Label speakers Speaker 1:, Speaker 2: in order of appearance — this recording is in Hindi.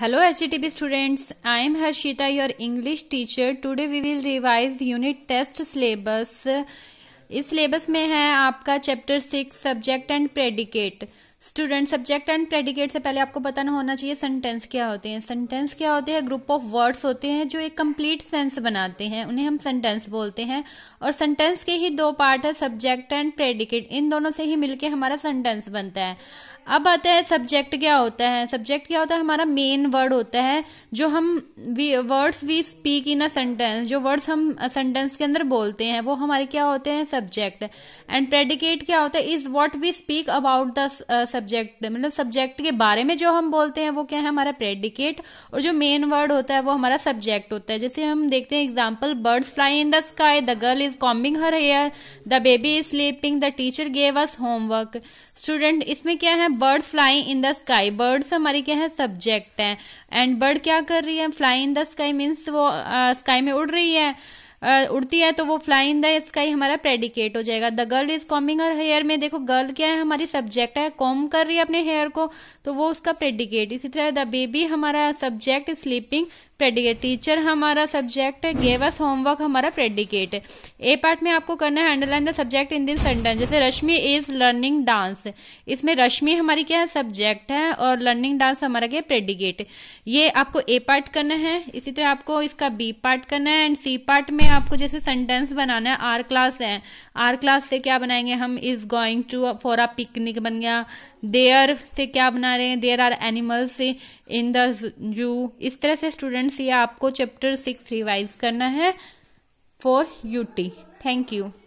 Speaker 1: Hello HGTB students I am Harshita your English teacher Today we will revise unit test syllabus इस सिलेबस में है आपका chapter six subject and predicate student subject and predicate से पहले आपको पता ना होना चाहिए सेंटेंस क्या होते हैं सेंटेंस क्या होते हैं ग्रुप ऑफ वर्ड्स होते हैं जो एक कंप्लीट सेंस बनाते हैं उन्हें हम सेंटेंस बोलते हैं और सेंटेंस के ही दो पार्ट है सब्जेक्ट एंड प्रेडिकेट इन दोनों से ही मिलके हमारा सेंटेंस बनता है अब आता है सब्जेक्ट क्या होता है सब्जेक्ट क्या होता है हमारा मेन वर्ड होता है जो हम words we speak in a sentence जो वर्ड्स हम सेंटेंस के अंदर बोलते हैं वो हमारे क्या होते हैं सब्जेक्ट एंड प्रेडिकेट क्या होता है is what we speak about the subject मतलब सब्जेक्ट के बारे में जो हम बोलते हैं वो क्या है हमारा प्रेडिकेट और जो मेन वर्ड होता है वो हमारा सब्जेक्ट होता है जैसे हम देखते हैं example birds fly in the sky the girl is combing her hair the baby is sleeping the teacher gave us homework student इसमें क्या है bird fly in the sky birds हमारे क्या है सब्जेक्ट है एंड बर्ड क्या कर रही है fly in the sky means वो स्काई में उड़ रही है Uh, उड़ती है तो वो फ्लाई इन द स्काई हमारा प्रेडिकेट हो जाएगा द गर्ल इज कॉमिंग और हेयर में देखो गर्ल क्या है हमारी सब्जेक्ट है कॉम कर रही है अपने हेयर को तो वो उसका प्रेडिकेट इसी तरह द बेबी हमारा सब्जेक्ट स्लीपिंग प्रेडिकेट टीचर हमारा सब्जेक्ट गेव अस होमवर्क हमारा प्रेडिकेट ए पार्ट में आपको करना है underline the subject in this sentence जैसे रश्मि इज लर्निंग डांस इसमें रश्मि हमारी क्या है सब्जेक्ट है और लर्निंग डांस हमारा क्या प्रेडिकेट ये आपको ए पार्ट करना है इसी तरह आपको इसका बी पार्ट करना है एंड सी पार्ट में आपको जैसे सेंटेंस बनाना है आर क्लास है आर क्लास से क्या बनाएंगे हम is going to for a picnic बन गया देयर से क्या बना रहे हैं there are animals in the zoo इस तरह से स्टूडेंट फ्रेंड्स ये आपको चैप्टर सिक्स रिवाइज करना है फॉर यूटी थैंक यू